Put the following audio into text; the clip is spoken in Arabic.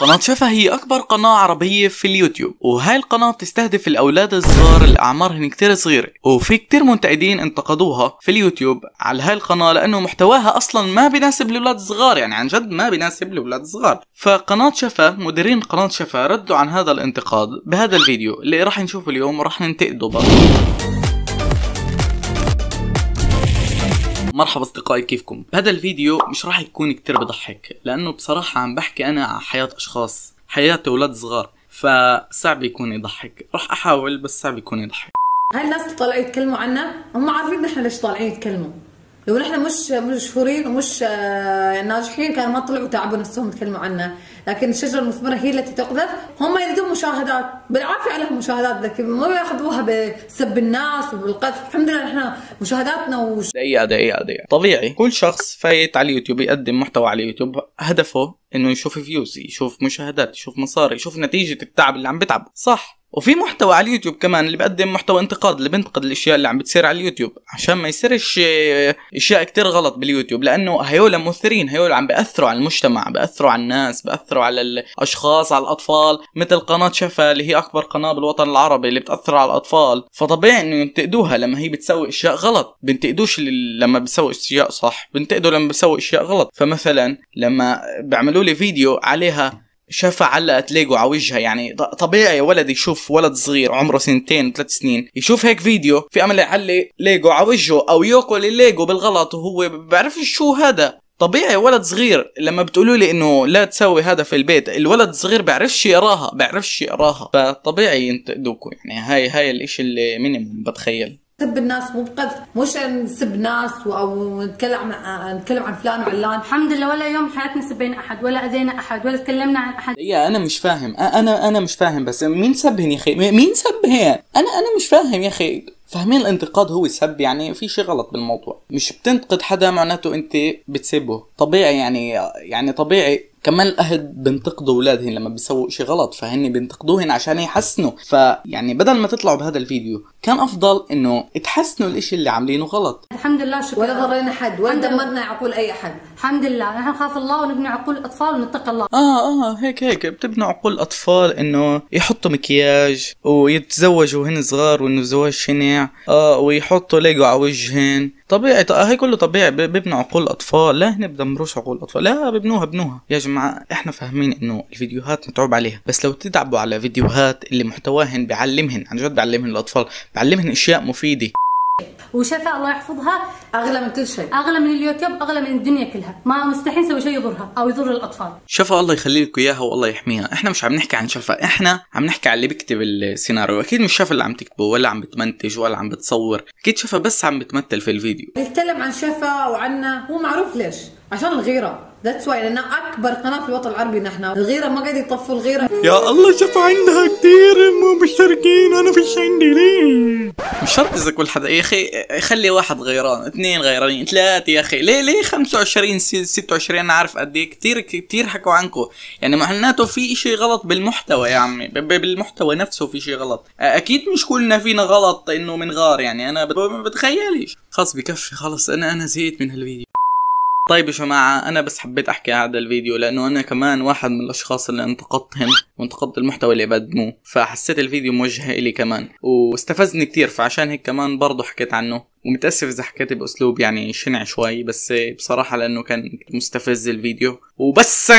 قناة شفا هي أكبر قناة عربية في اليوتيوب وهاي القناة بتستهدف الأولاد الصغار اللي أعمارهم كتير صغيرة وفي كتير منتقدين انتقدوها في اليوتيوب على هاي القناة لأنه محتواها أصلا ما بيناسب الأولاد الصغار يعني عن جد ما بيناسب الأولاد الصغار فقناة شفا مديرين قناة شفا ردوا عن هذا الانتقاد بهذا الفيديو اللي راح نشوفه اليوم وراح ننتقده برضه مرحبا اصدقائي كيفكم بهذا الفيديو مش راح يكون كتير بضحك لانه بصراحة عم بحكي انا عن حياة اشخاص حياة اولاد صغار فصعب يكون يضحك راح احاول بس صعب يكون يضحك هاي الناس اللي طالعين يتكلموا عنا هم عارفين نحن ليش طالعين يتكلموا لو نحن مش مشهورين ومش آه، ناجحين كانوا ما طلعوا تعبوا نفسهم يتكلموا عنا لكن الشجره المثمره هي التي تقذف هم يريدون مشاهدات بالعافيه عليهم مشاهدات لكن ما ياخذوها بسب الناس وبالقذف الحمد لله احنا مشاهداتنا وش... دقيقه دقيقه دقيقه طبيعي كل شخص فايت على اليوتيوب يقدم محتوى على اليوتيوب هدفه انه يشوف فيوز يشوف مشاهدات يشوف مصاري يشوف نتيجه التعب اللي عم بتعب صح وفي محتوى على اليوتيوب كمان اللي بقدم محتوى انتقاد اللي بنتقد الاشياء اللي عم بتصير على اليوتيوب عشان ما يصيرش آه، اشياء كتير غلط باليوتيوب لانه هيولا مؤثرين هيولا عم بأثروا على المجتمع بأثروا على الناس بأثروا على الاشخاص على الاطفال مثل قناة شفا اللي هي اكبر قناة بالوطن العربي اللي بتأثر على الاطفال فطبيعي انه ينتقدوها لما هي بتسوي اشياء غلط بنتقدوش لما بسوي اشياء صح بنتقدوا لما بسوي اشياء غلط فمثلا لما بيعملوا لي فيديو عليها شافها علقت ليجو على وجهها يعني طبيعي ولد يشوف ولد صغير عمره سنتين ثلاث سنين يشوف هيك فيديو في امل يعلق ليجو على وجهه او ياكل الليجو بالغلط وهو بعرفش شو هذا طبيعي ولد صغير لما بتقولوا لي انه لا تسوي هذا في البيت الولد الصغير بيعرفش يقراها بيعرفش يقراها فطبيعي ينتقدوكم يعني هاي هاي الاشي اللي مينيموم بتخيل سب الناس مو بقذف مش نسب ناس او نتكلم عن نتكلم عن فلان وعلان الحمد لله ولا يوم حياتنا سبينا احد ولا اذينا احد ولا تكلمنا عن احد يا إيه، انا مش فاهم انا انا مش فاهم بس مين سبهن يا اخي مين سبهن انا انا مش فاهم يا اخي فاهمين الانتقاد هو سب يعني في شيء غلط بالموضوع مش بتنتقد حدا معناته انت بتسبه طبيعي يعني يعني طبيعي كمان الاهل بينتقدوا اولادهم لما بيسووا شيء غلط فهن بينتقدوهن عشان يحسنوا فيعني بدل ما تطلعوا بهذا الفيديو كان افضل انه تحسنوا الاشي اللي عاملينه غلط الحمد لله شكرا ولا ضرينا حد ولا دمرنا عقول اي احد الحمد لله نحن نخاف الله ونبني عقول الاطفال ونتقى الله اه اه هيك هيك بتبنوا عقول الاطفال انه يحطوا مكياج ويتزوجوا وهن صغار وانه الزواج شنيع اه ويحطوا ليجو على وجهن طبيعي آه، هي كله طبيعي بيبنوا عقول الاطفال لا هن بدمروش عقول الاطفال لا بيبنوها بنوها يا جماعه جماعة احنا فاهمين انه الفيديوهات متعوب عليها بس لو تتعبوا على فيديوهات اللي محتواهن بعلمهن عن جد بعلمهن الاطفال بعلمهن اشياء مفيدة وشفاء الله يحفظها اغلى من كل شيء اغلى من اليوتيوب اغلى من الدنيا كلها ما مستحيل نسوي شيء يضرها او يضر الاطفال شفاء الله يخلي لكم اياها والله يحميها احنا مش عم نحكي عن شفاء احنا عم نحكي عن اللي بيكتب السيناريو اكيد مش شفاء اللي عم تكتبه ولا عم بتمنتج ولا عم بتصور اكيد شفاء بس عم بتمثل في الفيديو بيتكلم عن شفاء وعنا هو معروف ليش عشان الغيره ذاتس واي لانها اكبر قناه في الوطن العربي نحن الغيره ما قاعد يطفوا الغيره يا الله شوف عندها كثير مو مشتركين انا فيش عندي ليه مش شرط اذا كل حدا يا اخي خلي واحد غيران اثنين غيرانين ثلاثه يا اخي ليه ليه 25 26 انا عارف قد ايه كثير كثير حكوا عنكم يعني معناته في شيء غلط بالمحتوى يا عمي بالمحتوى نفسه في شيء غلط اكيد مش كلنا فينا غلط انه غار يعني انا بتخيلش خلص بكفي خلص انا انا زهقت من هالفيديو طيب يا جماعة أنا بس حبيت أحكي هذا الفيديو لأنه أنا كمان واحد من الأشخاص اللي انتقدتهم وانتقدت المحتوى اللي بقدموه فحسيت الفيديو موجه إلي كمان واستفزني كتير فعشان هيك كمان برضه حكيت عنه ومتأسف إذا حكيت بأسلوب يعني شنع شوي بس بصراحة لأنه كان مستفز الفيديو وبس